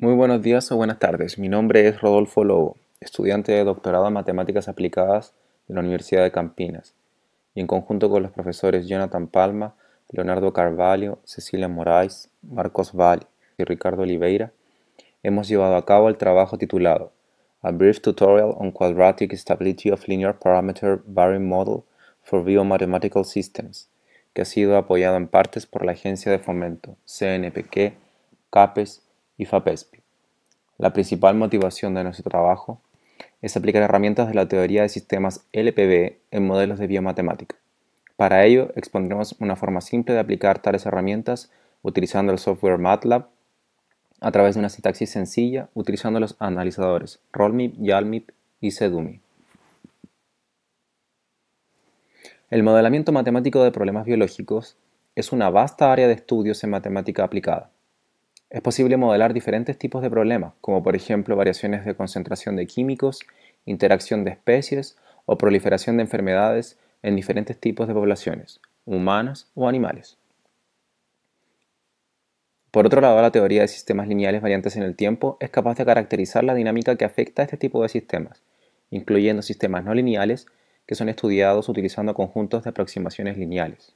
Muy buenos días o buenas tardes. Mi nombre es Rodolfo Lobo, estudiante de doctorado en Matemáticas Aplicadas de la Universidad de Campinas, y en conjunto con los profesores Jonathan Palma, Leonardo Carvalho, Cecilia Moraes, Marcos Valle y Ricardo Oliveira, hemos llevado a cabo el trabajo titulado A Brief Tutorial on Quadratic Stability of Linear Parameter Varying Model for Biomathematical Systems, que ha sido apoyado en partes por la Agencia de Fomento, CNPq, CAPES, y La principal motivación de nuestro trabajo es aplicar herramientas de la teoría de sistemas LPB en modelos de biomatemática. Para ello, expondremos una forma simple de aplicar tales herramientas utilizando el software MATLAB a través de una sintaxis sencilla utilizando los analizadores ROLMIP, YALMIP y Sedumi. El modelamiento matemático de problemas biológicos es una vasta área de estudios en matemática aplicada es posible modelar diferentes tipos de problemas, como por ejemplo variaciones de concentración de químicos, interacción de especies o proliferación de enfermedades en diferentes tipos de poblaciones, humanas o animales. Por otro lado, la teoría de sistemas lineales variantes en el tiempo es capaz de caracterizar la dinámica que afecta a este tipo de sistemas, incluyendo sistemas no lineales que son estudiados utilizando conjuntos de aproximaciones lineales.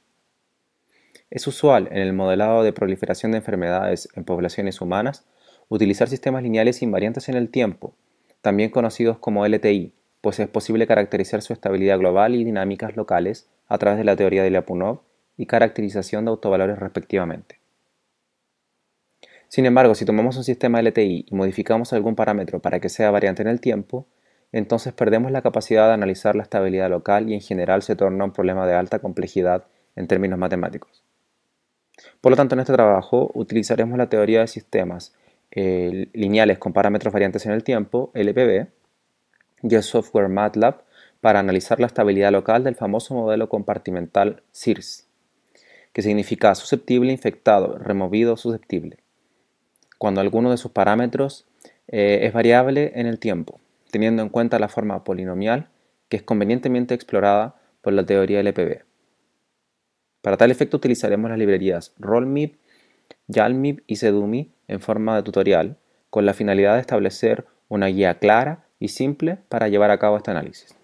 Es usual en el modelado de proliferación de enfermedades en poblaciones humanas utilizar sistemas lineales invariantes en el tiempo, también conocidos como LTI, pues es posible caracterizar su estabilidad global y dinámicas locales a través de la teoría de Lyapunov y caracterización de autovalores respectivamente. Sin embargo, si tomamos un sistema LTI y modificamos algún parámetro para que sea variante en el tiempo, entonces perdemos la capacidad de analizar la estabilidad local y en general se torna un problema de alta complejidad en términos matemáticos. Por lo tanto, en este trabajo utilizaremos la teoría de sistemas eh, lineales con parámetros variantes en el tiempo, LPB, y el software MATLAB para analizar la estabilidad local del famoso modelo compartimental SIRS, que significa susceptible, infectado, removido, susceptible, cuando alguno de sus parámetros eh, es variable en el tiempo, teniendo en cuenta la forma polinomial que es convenientemente explorada por la teoría LPB. Para tal efecto utilizaremos las librerías RollMIP, YALMIP y SEDUMI en forma de tutorial, con la finalidad de establecer una guía clara y simple para llevar a cabo este análisis.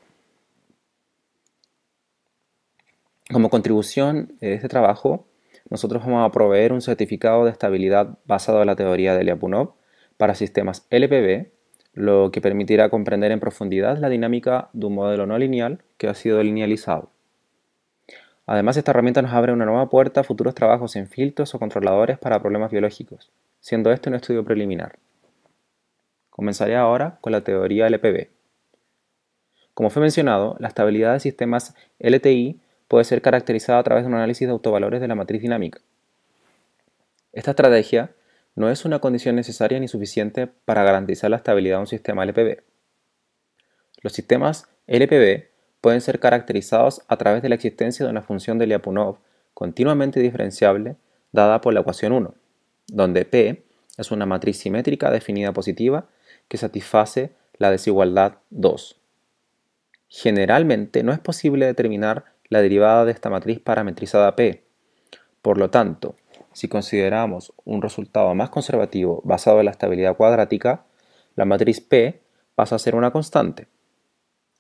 Como contribución de este trabajo, nosotros vamos a proveer un certificado de estabilidad basado en la teoría de Lyapunov para sistemas LPB, lo que permitirá comprender en profundidad la dinámica de un modelo no lineal que ha sido linealizado. Además, esta herramienta nos abre una nueva puerta a futuros trabajos en filtros o controladores para problemas biológicos, siendo esto un estudio preliminar. Comenzaré ahora con la teoría LPB. Como fue mencionado, la estabilidad de sistemas LTI puede ser caracterizada a través de un análisis de autovalores de la matriz dinámica. Esta estrategia no es una condición necesaria ni suficiente para garantizar la estabilidad de un sistema LPB. Los sistemas LPB pueden ser caracterizados a través de la existencia de una función de Lyapunov continuamente diferenciable dada por la ecuación 1, donde P es una matriz simétrica definida positiva que satisface la desigualdad 2. Generalmente no es posible determinar la derivada de esta matriz parametrizada P. Por lo tanto, si consideramos un resultado más conservativo basado en la estabilidad cuadrática, la matriz P pasa a ser una constante.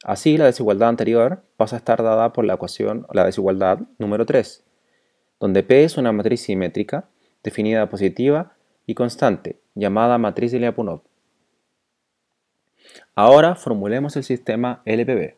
Así, la desigualdad anterior pasa a estar dada por la ecuación, la desigualdad número 3, donde P es una matriz simétrica, definida positiva y constante, llamada matriz de Lyapunov. Ahora formulemos el sistema LPB.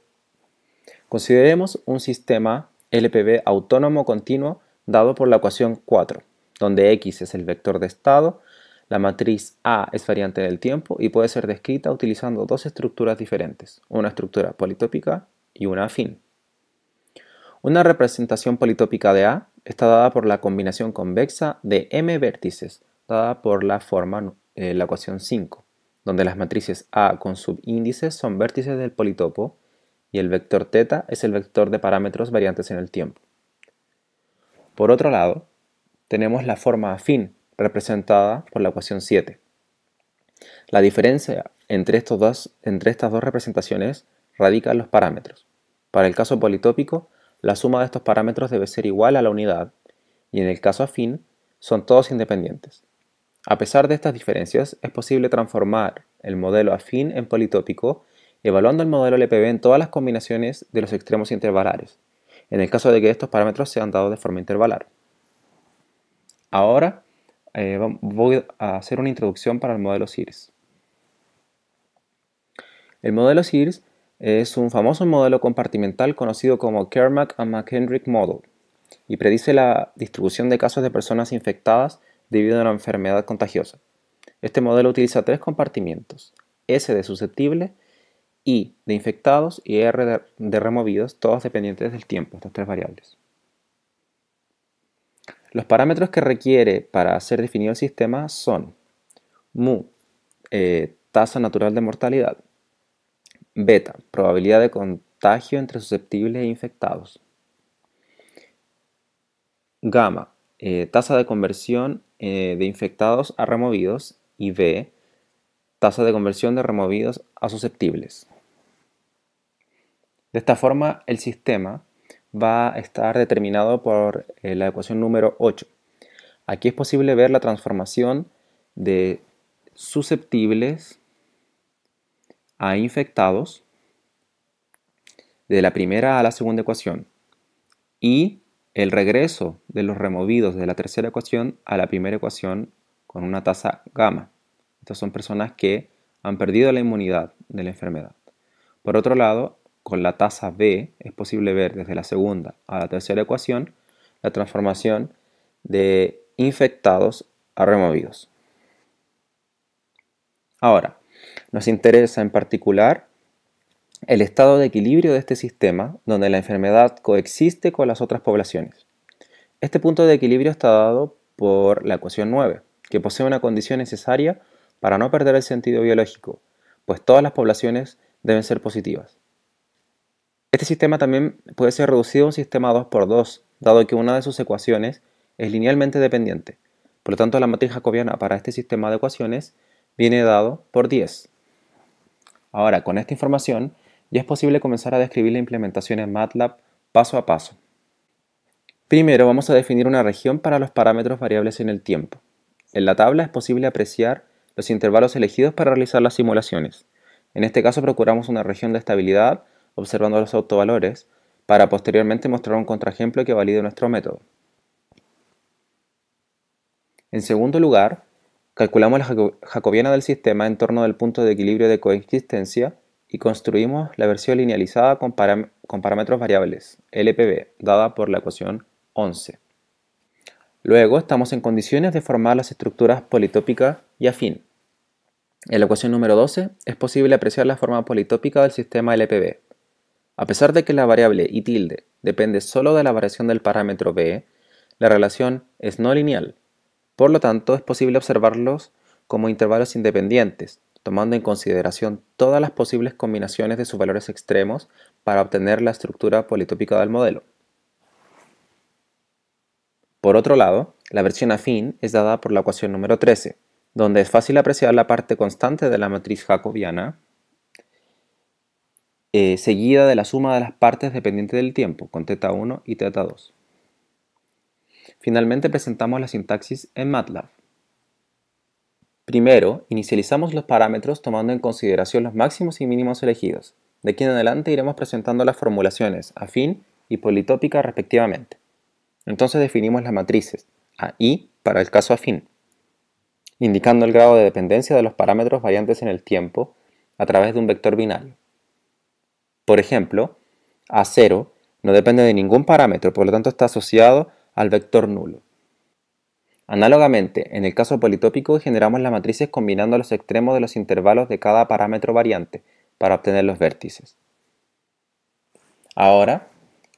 Consideremos un sistema LPB autónomo continuo dado por la ecuación 4, donde X es el vector de estado la matriz A es variante del tiempo y puede ser descrita utilizando dos estructuras diferentes, una estructura politópica y una afín. Una representación politópica de A está dada por la combinación convexa de m vértices, dada por la forma eh, la ecuación 5, donde las matrices A con subíndices son vértices del politopo y el vector θ es el vector de parámetros variantes en el tiempo. Por otro lado, tenemos la forma afín, representada por la ecuación 7. La diferencia entre, estos dos, entre estas dos representaciones radica en los parámetros. Para el caso politópico, la suma de estos parámetros debe ser igual a la unidad y en el caso afín son todos independientes. A pesar de estas diferencias, es posible transformar el modelo afín en politópico evaluando el modelo LPB en todas las combinaciones de los extremos intervalares, en el caso de que estos parámetros sean dados de forma intervalar. Ahora eh, voy a hacer una introducción para el modelo CIRS. El modelo CIRS es un famoso modelo compartimental conocido como Kermack and McKendrick Model y predice la distribución de casos de personas infectadas debido a una enfermedad contagiosa. Este modelo utiliza tres compartimientos, S de susceptible, I de infectados y R de removidos, todos dependientes del tiempo, estas tres variables. Los parámetros que requiere para ser definido el sistema son mu, eh, tasa natural de mortalidad, beta, probabilidad de contagio entre susceptibles e infectados, gamma, eh, tasa de conversión eh, de infectados a removidos y b, tasa de conversión de removidos a susceptibles. De esta forma, el sistema va a estar determinado por eh, la ecuación número 8. Aquí es posible ver la transformación de susceptibles a infectados de la primera a la segunda ecuación y el regreso de los removidos de la tercera ecuación a la primera ecuación con una tasa gamma. Estas son personas que han perdido la inmunidad de la enfermedad. Por otro lado, con la tasa b es posible ver desde la segunda a la tercera ecuación la transformación de infectados a removidos. Ahora, nos interesa en particular el estado de equilibrio de este sistema donde la enfermedad coexiste con las otras poblaciones. Este punto de equilibrio está dado por la ecuación 9, que posee una condición necesaria para no perder el sentido biológico, pues todas las poblaciones deben ser positivas. Este sistema también puede ser reducido a un sistema 2x2, dado que una de sus ecuaciones es linealmente dependiente. Por lo tanto, la matriz jacobiana para este sistema de ecuaciones viene dado por 10. Ahora, con esta información, ya es posible comenzar a describir la implementación en MATLAB paso a paso. Primero, vamos a definir una región para los parámetros variables en el tiempo. En la tabla es posible apreciar los intervalos elegidos para realizar las simulaciones. En este caso procuramos una región de estabilidad observando los autovalores, para posteriormente mostrar un contraejemplo que valide nuestro método. En segundo lugar, calculamos la jacobiana del sistema en torno del punto de equilibrio de coexistencia y construimos la versión linealizada con, parámetros variables, LPB, dada por la ecuación 11. Luego estamos en condiciones de formar las estructuras politópicas y afín. En la ecuación número 12 es posible apreciar la forma politópica del sistema LPB, a pesar de que la variable y tilde depende solo de la variación del parámetro b, la relación es no lineal. Por lo tanto, es posible observarlos como intervalos independientes, tomando en consideración todas las posibles combinaciones de sus valores extremos para obtener la estructura politópica del modelo. Por otro lado, la versión afín es dada por la ecuación número 13, donde es fácil apreciar la parte constante de la matriz jacobiana eh, seguida de la suma de las partes dependientes del tiempo, con teta 1 y teta 2. Finalmente presentamos la sintaxis en MATLAB. Primero, inicializamos los parámetros tomando en consideración los máximos y mínimos elegidos. De aquí en adelante iremos presentando las formulaciones afín y politópica respectivamente. Entonces definimos las matrices A, para el caso afín, indicando el grado de dependencia de los parámetros variantes en el tiempo a través de un vector binario. Por ejemplo, A0 no depende de ningún parámetro, por lo tanto está asociado al vector nulo. Análogamente, en el caso politópico generamos las matrices combinando los extremos de los intervalos de cada parámetro variante para obtener los vértices. Ahora,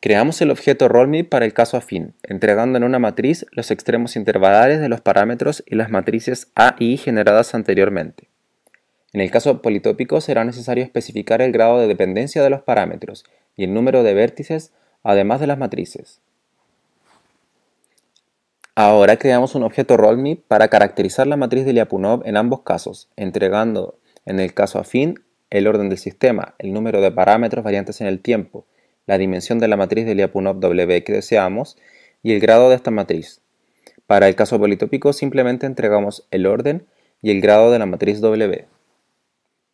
creamos el objeto `rollme` para el caso afín, entregando en una matriz los extremos intervalares de los parámetros y las matrices A y generadas anteriormente. En el caso politópico será necesario especificar el grado de dependencia de los parámetros y el número de vértices, además de las matrices. Ahora creamos un objeto Rollme para caracterizar la matriz de Lyapunov en ambos casos, entregando en el caso afín el orden del sistema, el número de parámetros variantes en el tiempo, la dimensión de la matriz de Lyapunov W que deseamos y el grado de esta matriz. Para el caso politópico simplemente entregamos el orden y el grado de la matriz W.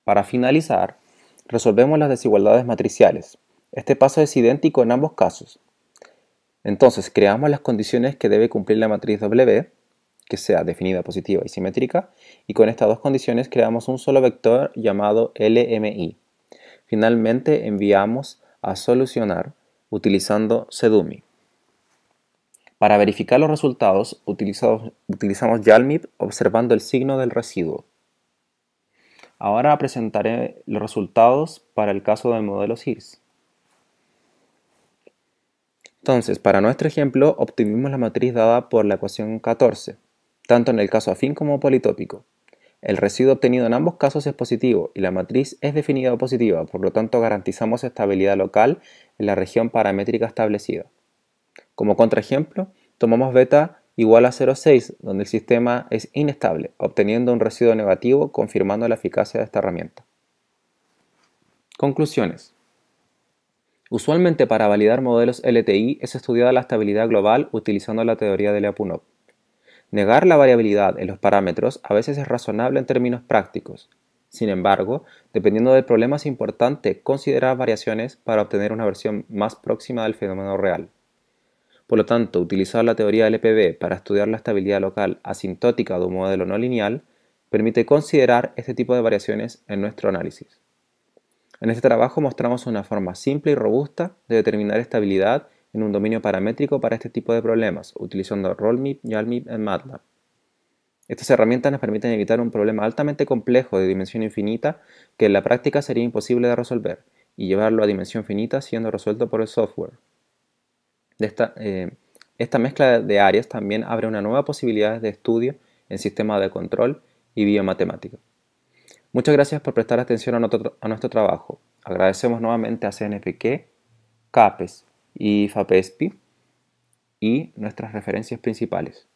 Para finalizar, resolvemos las desigualdades matriciales. Este paso es idéntico en ambos casos. Entonces, creamos las condiciones que debe cumplir la matriz W, que sea definida positiva y simétrica, y con estas dos condiciones creamos un solo vector llamado LMI. Finalmente, enviamos a solucionar utilizando Sedumi. Para verificar los resultados, utilizamos YALMIP observando el signo del residuo. Ahora presentaré los resultados para el caso del modelo SIRS. Entonces, para nuestro ejemplo, obtuvimos la matriz dada por la ecuación 14, tanto en el caso afín como politópico. El residuo obtenido en ambos casos es positivo y la matriz es definida positiva, por lo tanto garantizamos estabilidad local en la región paramétrica establecida. Como contraejemplo, tomamos beta igual a 0,6, donde el sistema es inestable, obteniendo un residuo negativo confirmando la eficacia de esta herramienta. Conclusiones. Usualmente para validar modelos LTI es estudiada la estabilidad global utilizando la teoría de Lyapunov. Negar la variabilidad en los parámetros a veces es razonable en términos prácticos. Sin embargo, dependiendo del problema es importante considerar variaciones para obtener una versión más próxima del fenómeno real. Por lo tanto, utilizar la teoría del para estudiar la estabilidad local asintótica de un modelo no lineal permite considerar este tipo de variaciones en nuestro análisis. En este trabajo mostramos una forma simple y robusta de determinar estabilidad en un dominio paramétrico para este tipo de problemas, utilizando RollMIP, YALMIP y MATLAB. Estas herramientas nos permiten evitar un problema altamente complejo de dimensión infinita que en la práctica sería imposible de resolver y llevarlo a dimensión finita siendo resuelto por el software esta, eh, esta mezcla de áreas también abre una nueva posibilidad de estudio en sistemas de control y biomatemática. Muchas gracias por prestar atención a nuestro, a nuestro trabajo. Agradecemos nuevamente a CNPq, CAPES y FAPESPI y nuestras referencias principales.